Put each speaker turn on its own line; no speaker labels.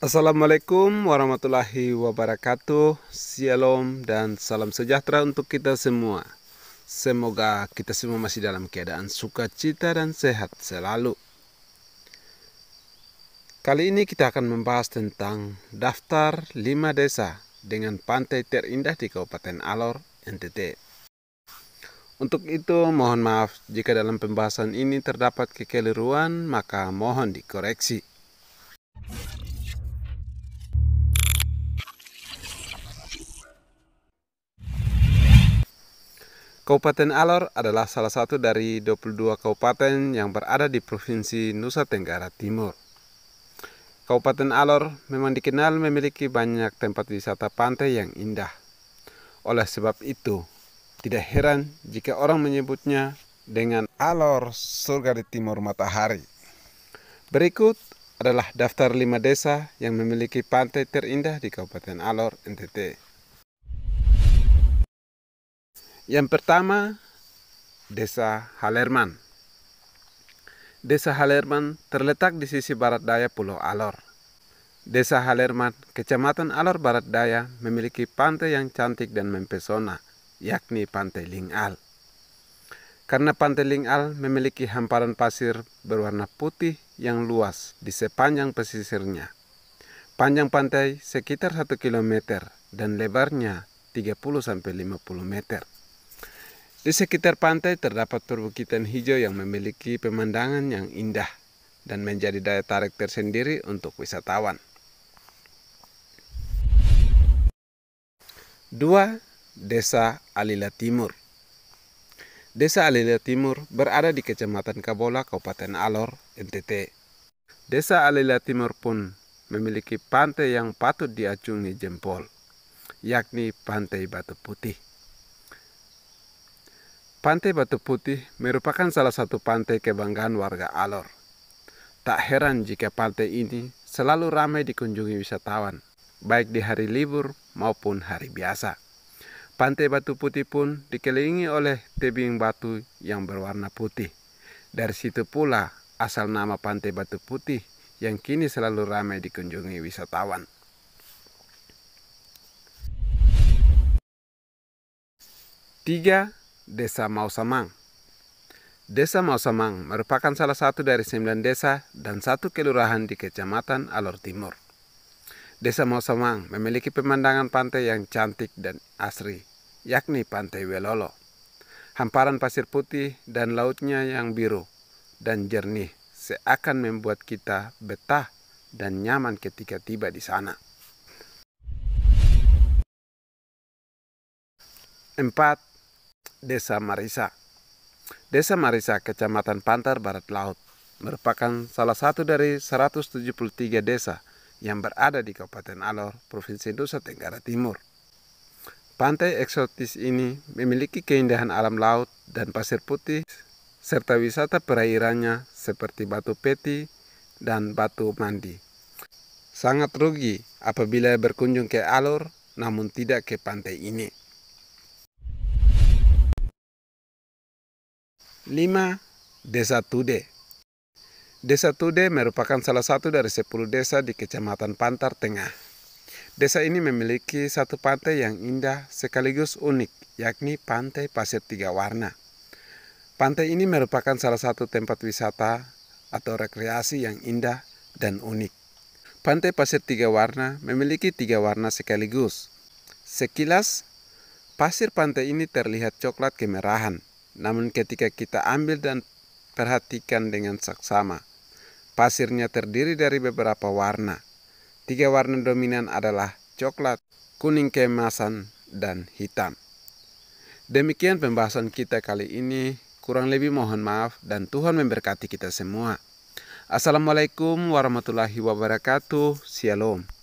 Assalamualaikum warahmatullahi wabarakatuh Shalom dan salam sejahtera untuk kita semua Semoga kita semua masih dalam keadaan sukacita dan sehat selalu Kali ini kita akan membahas tentang daftar 5 desa dengan pantai terindah di Kabupaten Alor, NTT Untuk itu mohon maaf jika dalam pembahasan ini terdapat kekeliruan maka mohon dikoreksi Kabupaten Alor adalah salah satu dari 22 kabupaten yang berada di Provinsi Nusa Tenggara Timur. Kabupaten Alor memang dikenal memiliki banyak tempat wisata pantai yang indah. Oleh sebab itu, tidak heran jika orang menyebutnya dengan Alor surga di timur matahari. Berikut adalah daftar lima desa yang memiliki pantai terindah di Kabupaten Alor, NTT. Yang pertama, Desa Halerman. Desa Halerman terletak di sisi barat daya Pulau Alor. Desa Halerman, Kecamatan Alor Barat Daya, memiliki pantai yang cantik dan mempesona, yakni Pantai Lingal. Karena Pantai Lingal memiliki hamparan pasir berwarna putih yang luas di sepanjang pesisirnya. Panjang pantai sekitar 1 km dan lebarnya 30-50 meter. Di sekitar pantai terdapat perbukitan hijau yang memiliki pemandangan yang indah dan menjadi daya tarik tersendiri untuk wisatawan. Dua Desa Alila Timur Desa Alila Timur berada di Kecamatan Kabola, Kabupaten Alor, NTT. Desa Alila Timur pun memiliki pantai yang patut diacungi jempol, yakni Pantai Batu Putih. Pantai Batu Putih merupakan salah satu pantai kebanggaan warga Alor. Tak heran jika pantai ini selalu ramai dikunjungi wisatawan, baik di hari libur maupun hari biasa. Pantai Batu Putih pun dikelilingi oleh tebing batu yang berwarna putih. Dari situ pula asal nama Pantai Batu Putih yang kini selalu ramai dikunjungi wisatawan. Tiga Desa Mausamang. Desa Mausamang merupakan salah satu dari sembilan desa dan satu kelurahan di Kecamatan Alor Timur. Desa Mausamang memiliki pemandangan pantai yang cantik dan asri, yakni Pantai Welolo. Hamparan pasir putih dan lautnya yang biru dan jernih seakan membuat kita betah dan nyaman ketika tiba di sana. 4. Desa Marisa. Desa Marisa, Kecamatan Pantar Barat Laut, merupakan salah satu dari 173 desa yang berada di Kabupaten Alor, Provinsi Nusa Tenggara Timur. Pantai eksotis ini memiliki keindahan alam laut dan pasir putih serta wisata perairannya seperti Batu Peti dan Batu Mandi. Sangat rugi apabila berkunjung ke Alor namun tidak ke pantai ini. 5. Desa Tude Desa Tude merupakan salah satu dari 10 desa di Kecamatan Pantar Tengah. Desa ini memiliki satu pantai yang indah sekaligus unik, yakni Pantai Pasir Tiga Warna. Pantai ini merupakan salah satu tempat wisata atau rekreasi yang indah dan unik. Pantai Pasir Tiga Warna memiliki tiga warna sekaligus. Sekilas, pasir pantai ini terlihat coklat kemerahan, namun ketika kita ambil dan perhatikan dengan saksama, pasirnya terdiri dari beberapa warna. Tiga warna dominan adalah coklat, kuning kemasan, dan hitam. Demikian pembahasan kita kali ini. Kurang lebih mohon maaf dan Tuhan memberkati kita semua. Assalamualaikum warahmatullahi wabarakatuh. Shalom.